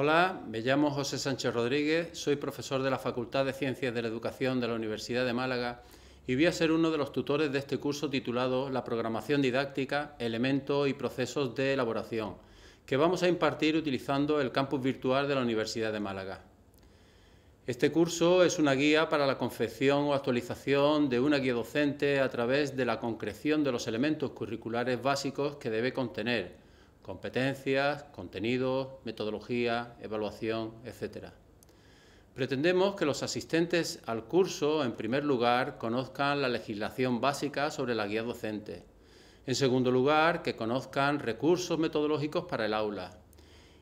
Hola, me llamo José Sánchez Rodríguez, soy profesor de la Facultad de Ciencias de la Educación de la Universidad de Málaga y voy a ser uno de los tutores de este curso titulado La programación didáctica, elementos y procesos de elaboración, que vamos a impartir utilizando el campus virtual de la Universidad de Málaga. Este curso es una guía para la confección o actualización de una guía docente a través de la concreción de los elementos curriculares básicos que debe contener competencias, contenido, metodología, evaluación, etc. Pretendemos que los asistentes al curso, en primer lugar, conozcan la legislación básica sobre la guía docente. En segundo lugar, que conozcan recursos metodológicos para el aula.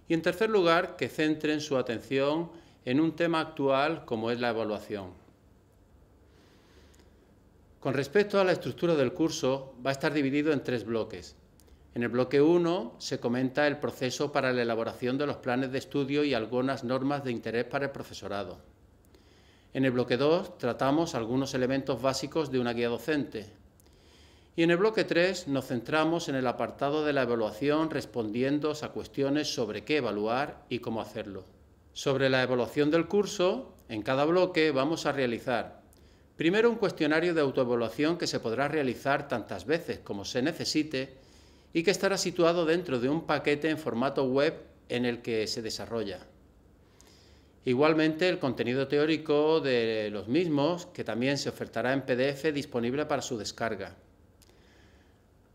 Y en tercer lugar, que centren su atención en un tema actual como es la evaluación. Con respecto a la estructura del curso, va a estar dividido en tres bloques. En el bloque 1 se comenta el proceso para la elaboración de los planes de estudio y algunas normas de interés para el profesorado. En el bloque 2 tratamos algunos elementos básicos de una guía docente. Y en el bloque 3 nos centramos en el apartado de la evaluación respondiendo a cuestiones sobre qué evaluar y cómo hacerlo. Sobre la evaluación del curso, en cada bloque vamos a realizar primero un cuestionario de autoevaluación que se podrá realizar tantas veces como se necesite y que estará situado dentro de un paquete en formato web en el que se desarrolla. Igualmente, el contenido teórico de los mismos, que también se ofertará en PDF disponible para su descarga.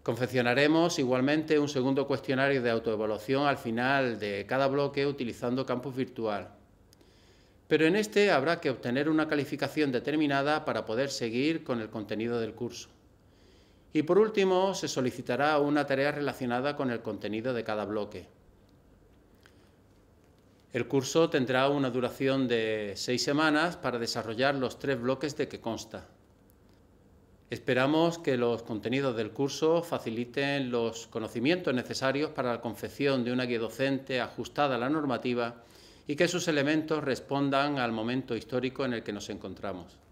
Confeccionaremos igualmente un segundo cuestionario de autoevaluación al final de cada bloque utilizando campus virtual. Pero en este habrá que obtener una calificación determinada para poder seguir con el contenido del curso. Y por último, se solicitará una tarea relacionada con el contenido de cada bloque. El curso tendrá una duración de seis semanas para desarrollar los tres bloques de que consta. Esperamos que los contenidos del curso faciliten los conocimientos necesarios para la confección de una guía docente ajustada a la normativa y que sus elementos respondan al momento histórico en el que nos encontramos.